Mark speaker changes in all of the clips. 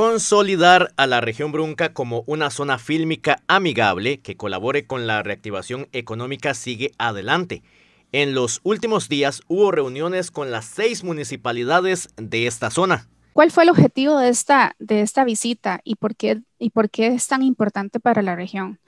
Speaker 1: consolidar a la región Brunca como una zona fílmica amigable que colabore con la reactivación económica sigue adelante. En los últimos días hubo reuniones con las seis municipalidades de esta zona.
Speaker 2: ¿Cuál fue el objetivo de esta, de esta visita y por, qué, y por qué es tan importante para la región?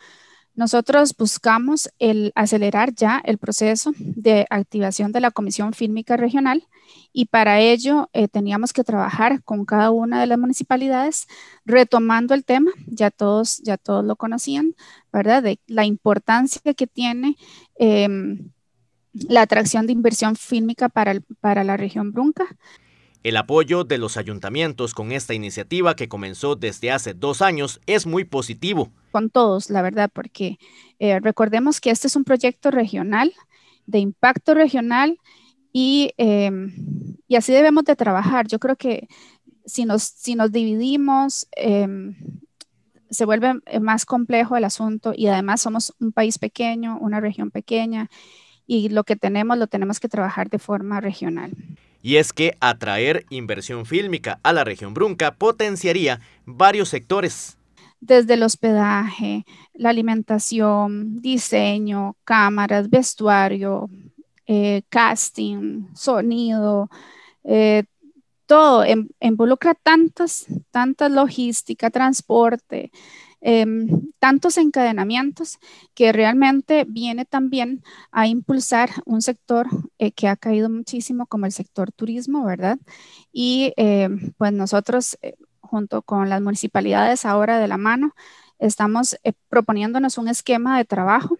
Speaker 2: Nosotros buscamos el acelerar ya el proceso de activación de la Comisión Fílmica Regional y para ello eh, teníamos que trabajar con cada una de las municipalidades retomando el tema, ya todos, ya todos lo conocían, ¿verdad? De la importancia que tiene em, la atracción de inversión fílmica para, la región Brunca.
Speaker 1: El apoyo de los ayuntamientos con esta iniciativa que comenzó desde hace dos años es muy positivo.
Speaker 2: Con todos, la verdad, porque eh, recordemos que este es un proyecto regional, de impacto regional, Em, y, así debemos de trabajar. Yo creo que si nos, si nos dividimos, em, se vuelve más complejo el asunto y además somos un país pequeño, una región pequeña y lo que tenemos lo tenemos que trabajar de forma regional.
Speaker 1: Y es que atraer inversión fílmica a la región brunca potenciaría varios sectores.
Speaker 2: Desde el hospedaje, la alimentación, diseño, cámaras, vestuario, eh, casting, sonido, eh, todo, em, involucra tantas, tantas logística, transporte, em, tantos encadenamientos que realmente viene también a impulsar un sector eh, que ha caído muchísimo como el sector turismo, ¿verdad? Y pues nosotros junto con las municipalidades ahora de la mano estamos proponiéndonos un esquema de trabajo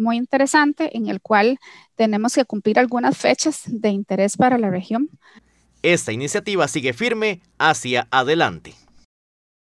Speaker 2: muy interesante en el cual tenemos que cumplir algunas fechas de interés para la región.
Speaker 1: Esta iniciativa sigue firme hacia adelante.